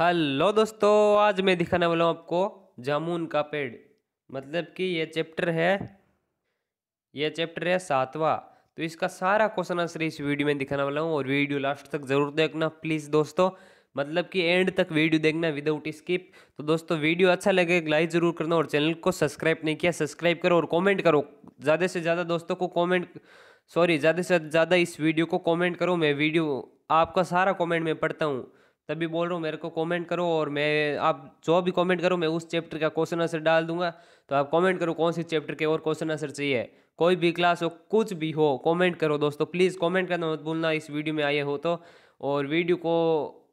hello दोस्तों आज मैं दिखाने वाला हूँ आपको जामुन का पेड़ मतलब कि ये चैप्टर है ये चैप्टर है सातवां तो इसका सारा क्वेश्चन आंसर इस वीडियो में दिखाने वाला हूँ और वीडियो लास्ट तक जरूर देखना प्लीज़ दोस्तों मतलब कि एंड तक वीडियो देखना विदाउट स्किप तो दोस्तों वीडियो अच्छा लगे लाइक ज़रूर करना और चैनल को सब्सक्राइब नहीं किया सब्सक्राइब करो और कॉमेंट करो ज़्यादा से ज़्यादा दोस्तों को कॉमेंट सॉरी ज़्यादा से ज़्यादा इस वीडियो को कॉमेंट करो मैं वीडियो आपका सारा कॉमेंट में पढ़ता हूँ तभी बोल रहा हूँ मेरे को कमेंट करो और मैं आप जो भी कमेंट करो मैं उस चैप्टर का क्वेश्चन आंसर डाल दूंगा तो आप कमेंट करो कौन से चैप्टर के और क्वेश्चन आंसर चाहिए कोई भी क्लास हो कुछ भी हो कमेंट करो दोस्तों प्लीज़ कमेंट करना मत भूलना इस वीडियो में आए हो तो और वीडियो को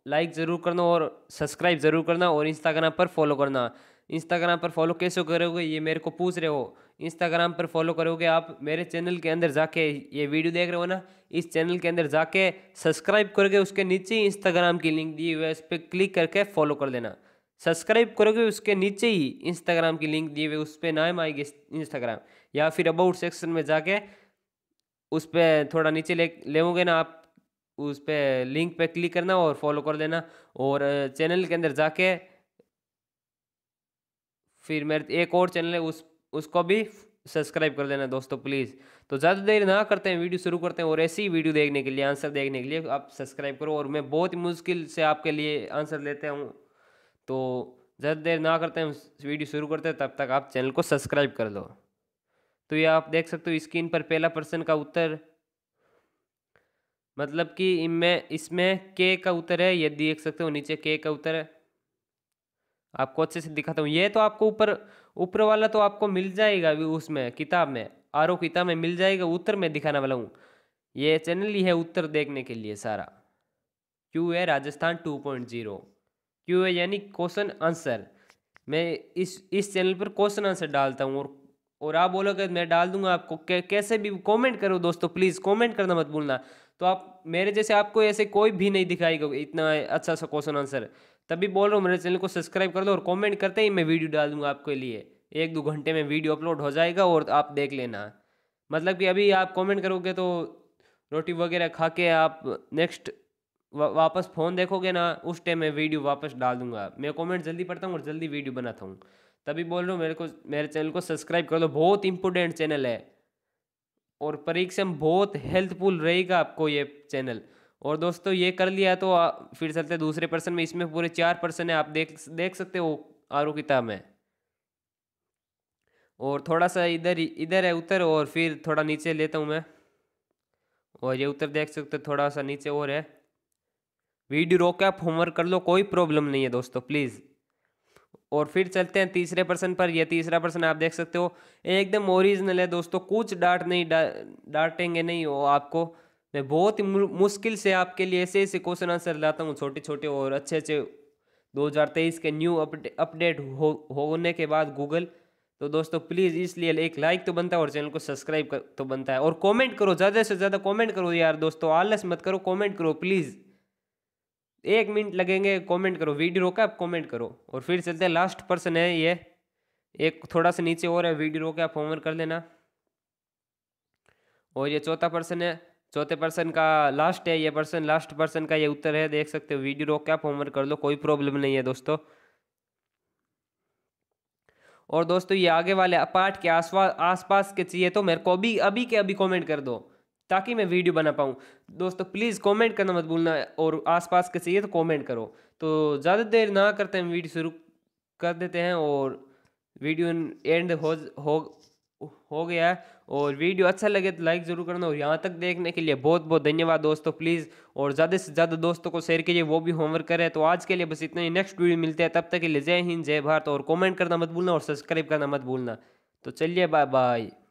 लाइक ज़रूर करना और सब्सक्राइब ज़रूर करना और इंस्टाग्राम पर फॉलो करना इंस्टाग्राम पर फॉलो कैसे करोगे ये मेरे को पूछ रहे हो इंस्टाग्राम पर फॉलो करोगे आप मेरे चैनल के अंदर जाके ये वीडियो देख रहे हो ना इस चैनल के अंदर जाके सब्सक्राइब करोगे उसके नीचे ही इंस्टाग्राम की लिंक दी हुई है उस पर क्लिक करके फॉलो कर देना सब्सक्राइब करोगे उसके नीचे ही इंस्टाग्राम की लिंक दी हुई उस पर नाम आएगी इंस्टाग्राम या फिर अबाउट सेक्शन में जाके उस पर थोड़ा नीचे ले लेंगे ना आप उस पर लिंक पर क्लिक करना और फॉलो कर देना और चैनल के अंदर जाके फिर मेरे तो एक और चैनल है उस उसको भी सब्सक्राइब कर देना दोस्तों प्लीज़ तो ज़्यादा देर ना करते हैं वीडियो शुरू करते हैं और ऐसी वीडियो देखने के लिए आंसर देखने के लिए आप सब्सक्राइब करो और मैं बहुत ही मुश्किल से आपके लिए आंसर लेते हूँ तो ज़्यादा देर ना करते हैं वीडियो शुरू करते हैं तब तक आप चैनल को सब्सक्राइब कर दो तो ये आप देख सकते हो स्क्रीन पर पहला प्रश्न का उत्तर मतलब कि इनमें इसमें के का उत्तर है ये देख सकते हो नीचे के का उत्तर है आपको अच्छे से दिखाता हूँ ये तो आपको ऊपर ऊपर वाला तो आपको मिल जाएगा अभी उसमें किताब में आर किताब में मिल जाएगा उत्तर में दिखाने वाला हूँ ये चैनल ही है उत्तर देखने के लिए सारा क्यू है Rajasthan two point zero Q है यानी क्वेश्चन आंसर मैं इस इस चैनल पर क्वेश्चन आंसर डालता हूँ और और आप बोलोगे मैं डाल दूंगा आपको कै, कैसे भी कमेंट करो दोस्तों प्लीज़ कमेंट करना मत भूलना तो आप मेरे जैसे आपको ऐसे कोई भी नहीं दिखाएगा इतना अच्छा सा क्वेश्चन आंसर तभी बोल रहा हूँ मेरे चैनल को सब्सक्राइब कर दो और कमेंट करते ही मैं वीडियो डाल दूंगा आपके लिए एक दो घंटे में वीडियो अपलोड हो जाएगा और आप देख लेना मतलब कि अभी आप कमेंट करोगे तो रोटी वगैरह खा के आप नेक्स्ट वापस फ़ोन देखोगे ना उस टाइम मैं वीडियो वापस डाल दूंगा मैं कॉमेंट जल्दी पढ़ता हूँ और जल्दी वीडियो बनाता हूँ तभी बोल रहा हूँ मेरे को मेरे चैनल को सब्सक्राइब कर दो बहुत इंपॉर्टेंट चैनल है और परीक्षा में बहुत हेल्पफुल रहेगा आपको ये चैनल और दोस्तों ये कर लिया तो फिर चलते दूसरे पर्सन में इसमें पूरे चार पर्सन है आप देख देख सकते हो आरू किताब में और थोड़ा सा इधर इधर है उत्तर और फिर थोड़ा नीचे लेता हूँ मैं और ये उत्तर देख सकते हो थोड़ा सा नीचे और है वीडियो रोक आप होमवर्क कर लो कोई प्रॉब्लम नहीं है दोस्तों प्लीज़ और फिर चलते हैं तीसरे पर्सन पर यह तीसरा पर्सन आप देख सकते हो एकदम ओरिजिनल है दोस्तों कुछ डांट नहीं डा, डांटेंगे नहीं वो आपको मैं बहुत ही मुश्किल से आपके लिए ऐसे ऐसे क्वेश्चन आंसर लाता हूँ छोटे छोटे और अच्छे अच्छे 2023 के न्यू अपडे, अपडेट हो होने के बाद गूगल तो दोस्तों प्लीज़ इसलिए एक लाइक तो बनता है और चैनल को सब्सक्राइब कर तो बनता है और कमेंट करो ज़्यादा से ज़्यादा कमेंट करो यार दोस्तों आलस मत करो कमेंट करो प्लीज़ एक मिनट लगेंगे कमेंट करो वीडियो रोका आप कमेंट करो और फिर चलते हैं लास्ट पर्सन है ये एक थोड़ा सा नीचे और है वीडियो रोके आप होमवर्क कर लेना और ये चौथा पर्सन है चौथे पर्सन का लास्ट है ये पर्सन लास्ट पर्सन का ये उत्तर है देख सकते हो वीडियो रोक के आप होमवर्क कर लो कोई प्रॉब्लम नहीं है दोस्तों और दोस्तों ये आगे वाले पार्ट के आसपास आसपास के चाहिए तो मेरे को अभी अभी के अभी कमेंट कर दो ताकि मैं वीडियो बना पाऊँ दोस्तों प्लीज़ कमेंट करना मत भूलना और आसपास के चाहिए तो कमेंट करो तो ज़्यादा देर ना करते हम वीडियो शुरू कर देते हैं और वीडियो एंड हो, हो हो गया है और वीडियो अच्छा लगे तो लाइक ज़रूर करना और यहाँ तक देखने के लिए बहुत बहुत धन्यवाद दोस्तों प्लीज़ और ज़्यादा से ज़्यादा दोस्तों को शेयर कीजिए वो भी होमवर्क करें तो आज के लिए बस इतना ही नेक्स्ट वीडियो मिलते हैं तब तक के लिए जय हिंद जय भारत और कॉमेंट करना मत भूलना और सब्सक्राइब करना मत भूलना तो चलिए बाय बाय